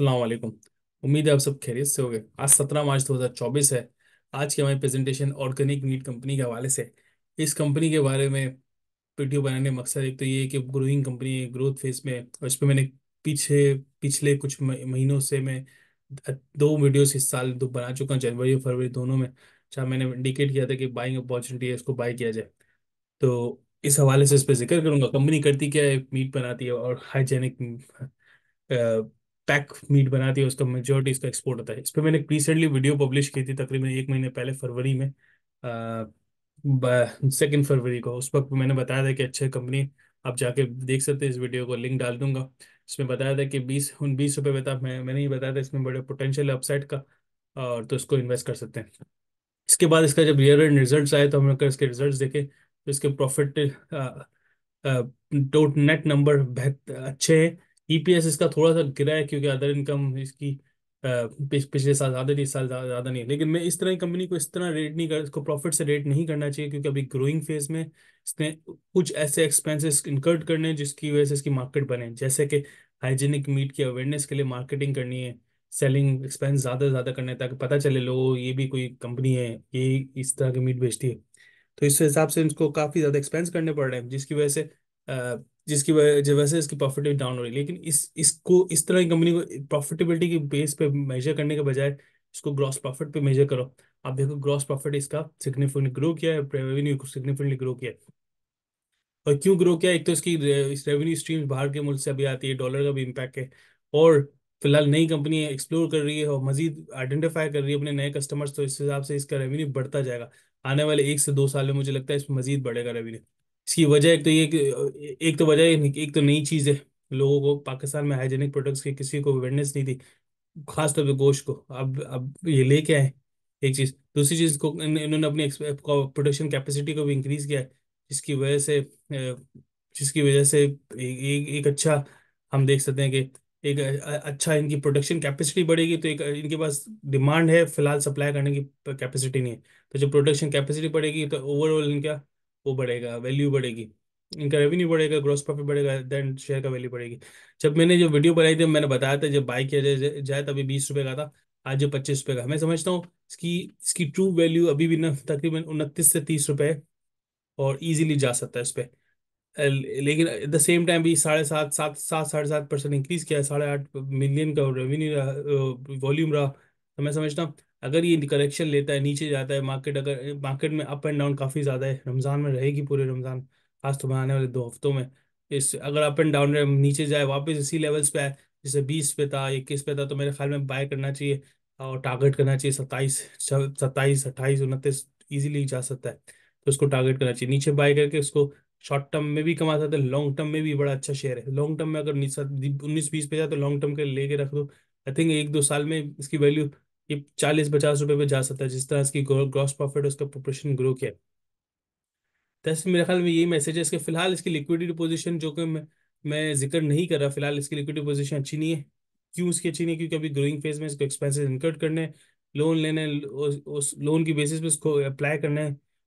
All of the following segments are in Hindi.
असलम उम्मीद है आप सब खैरियत से होंगे आज सत्रह मार्च 2024 है आज की हमारी प्रेजेंटेशन ऑर्गेनिक मीट कंपनी के हवाले से इस कंपनी के बारे में वीडियो बनाने का मकसद एक तो ये है कि ग्रोइंग कंपनी है ग्रोथ फेज में और इस पर मैंने पीछे पिछले कुछ महीनों से मैं दो वीडियोस इस साल दो बना चुका हूँ जनवरी और फरवरी दोनों में जहाँ मैंने इंडिकेट किया था कि बाइंग अपॉर्चुनिटी है इसको बाई किया जाए तो इस हवाले से इस पर जिक्र करूंगा कंपनी करती क्या है मीट बनाती है और हाइजेनिक पैक मीट बनाती है उसका मेजोरिटी इसका एक्सपोर्ट होता है इस पर मैंने रिसेंटली वीडियो पब्लिश की थी तकरीबन एक महीने पहले फरवरी में सेकेंड फरवरी को उस वक्त मैंने बताया था कि अच्छे कंपनी आप जाके देख सकते हैं इस वीडियो को लिंक डाल दूंगा इसमें बताया था कि बीस उन बीस रुपये बता मैं मैंने ये बताया था इसमें बड़े पोटेंशियल अपसाइड का और तो इसको इन्वेस्ट कर सकते हैं इसके बाद इसका जब रियर एंड रिजल्ट आए तो हम लोग इसके रिजल्ट देखे तो इसके प्रॉफिट टोट नेट नंबर बेहतर अच्छे हैं ईपीएस e इसका थोड़ा सा गिरा है क्योंकि अदर इनकम इसकी पिछ, पिछले साल ज़्यादा नहीं साल ज़्यादा नहीं लेकिन मैं इस तरह की कंपनी को इस तरह रेट नहीं कर इसको प्रॉफिट से रेट नहीं करना चाहिए क्योंकि अभी ग्रोइंग फेज में इसने कुछ ऐसे एक्सपेंसेस इनकर्ड करने हैं जिसकी वजह से इसकी मार्केट बने जैसे कि हाइजीनिक मीट की अवेयरनेस के लिए मार्केटिंग करनी है सेलिंग एक्सपेंस ज़्यादा से ज़्यादा करना है ताकि पता चले लोगों ये भी कोई कंपनी है ये इस तरह की मीट बेचती है तो इस हिसाब से इसको काफ़ी ज़्यादा एक्सपेंस करने पड़ रहे हैं जिसकी वजह से जिसकी वजह से इसकी प्रॉफिटेबिलिटी डाउन हो रही है लेकिन इस इसको इस तरह की कंपनी को प्रॉफिटेबिलिटी के बेस पे मेजर करने के बजाय इसको ग्रॉस प्रॉफिट पे मेजर करो आप देखो ग्रॉस प्रॉफिट इसका सिग्निफिकेंटली ग्रो किया है रेवेन्यू सिग्निफिकेंटली ग्रो किया है और क्यों ग्रो किया एक तो इसकी इस रेवेन्यू स्ट्रीम बाहर के मुल्क से अभी आती है डॉलर का भी इम्पैक्ट है और फिलहाल नई कंपनी एक्सप्लोर कर रही है और मजीद आइडेंटिफाई कर रही है अपने नए कस्टमर्स तो इस हिसाब से इसका रेवेन्यू बढ़ता जाएगा आने वाले एक से दो साल में मुझे लगता है इसमें मजीद बढ़ेगा रेवेन्यू इसकी वजह एक तो ये एक तो वजह एक तो नई चीज़ है लोगों को पाकिस्तान में हाइजेनिक प्रोडक्ट्स की किसी को अवेयरनेस नहीं थी खासतौर पर गोश्त को अब अब ये लेके आए एक चीज़ दूसरी चीज़ को इन्होंने अपनी प्रोडक्शन कैपेसिटी को भी इंक्रीज़ किया है जिसकी वजह से जिसकी वजह से एक एक अच्छा हम देख सकते हैं कि एक अच्छा इनकी प्रोडक्शन कैपेसिटी बढ़ेगी तो एक इनके पास डिमांड है फिलहाल सप्लाई करने की कैपेसिटी नहीं है तो जब प्रोडक्शन कैपेसिटी बढ़ेगी तो ओवरऑल इनका वो बढ़ेगा वैल्यू बढ़ेगी इनका रेवेन्यू बढ़ेगा ग्रॉस प्रॉफिट बढ़ेगा देन शेयर का वैल्यू बढ़ेगी जब मैंने जो वीडियो बनाई थी मैंने बताया था जब बाई किया जाए तो अभी बीस रुपये का था आज जो पच्चीस रुपये का मैं समझता हूँ इसकी इसकी ट्रू वैल्यू अभी भी तकरीबन उनतीस से तीस रुपये और ईजिली जा सकता है इस पर लेकिन एट द सेम टाइम भी साढ़े सात सात सात साढ़े सात परसेंट इंक्रीज किया है साढ़े आठ मिलियन का रेवेन्यू रहा वॉल्यूम रहा तो मैं समझता हूँ अगर ये करेक्शन लेता है नीचे जाता है मार्केट अगर मार्केट में अप एंड डाउन काफ़ी ज़्यादा है रमज़ान में रहेगी पूरे रमज़ान खास तो आने वाले दो हफ्तों में इस अगर अप एंड डाउन नीचे जाए वापस इसी लेवल्स पे आए जैसे बीस पे था इक्कीस पे था तो मेरे ख्याल में बाय करना चाहिए और टारगेट करना चाहिए सत्ताईस सत्ताईस अट्ठाईस उनतीस ईजिली जा सकता है तो उसको टारगेट करना चाहिए नीचे बाय करके उसको शॉर्ट टर्म में भी कमा सकते हैं लॉन्ग टर्म में भी बड़ा अच्छा शेयर है लॉन्ग टर्म में अगर उन्नीस बीस पे जाए तो लॉन्ग टर्म के लेके रख दो आई थिंक एक दो साल में इसकी वैल्यू ये चालीस पचास रुपए पे जा सकता है जिस तरह इसकी ग्रॉस प्रॉफिट उसका प्रोपोर्शन ग्रो किया तैसे तो मेरे ख्याल में यही मैसेज है इसके फिलहाल इसकी लिक्विडिटी पोजीशन जो कि मैं, मैं जिक्र नहीं कर रहा फिलहाल इसकी लिक्विडिटी पोजीशन अच्छी नहीं है क्यों इसकी अच्छी नहीं है क्योंकि अभी ग्रोइंग फेज में इसको एक्सपेंसिस इनकर्ड करने लोन लेने उस, लोन की बेसिस पे इसको अप्लाई करने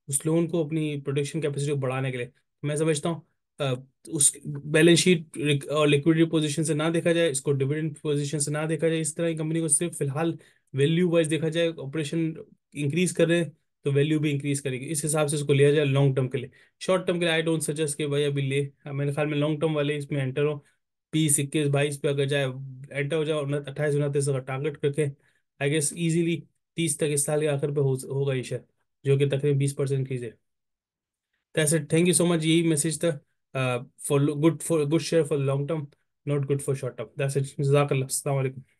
उस लोन को अपनी प्रोडक्शन कैपेसिटी को बढ़ाने के लिए मैं समझता हूँ उस बैलेंस शीट और लिक्विडिटी पोजीशन से ना देखा जाए इसको डिविडेंड पोजीशन से ना देखा जाए इस तरह की कंपनी को सिर्फ फिलहाल वैल्यू वाइज देखा जाए ऑपरेशन इंक्रीज कर रहे हैं तो वैल्यू भी इंक्रीज करेगी इस हिसाब से इसको लिया जाए लॉन्ग टर्म के लिए शॉर्ट टर्म के लिए आई डोंट सजेस्ट कि भाई अभी ले हाँ, मेरे ख्याल में लॉन्ग टर्म वाले इसमें एंटर हो बीस इक्कीस बाईस पे अगर जाए एंटर हो जाए अट्ठाईस उनतीस अगर टारगेट करके आई गेस इजीली तीस तक इस साल के आखिर पे होगा हो ये शेयर जो कि तकरीबन बीस परसेंट इंक्रीज है तैसे थैंक यू सो मच यही मैसेज था for good for good share for long term not good for short term that's it जजाकल्लाह अस्सलाम वालेकुम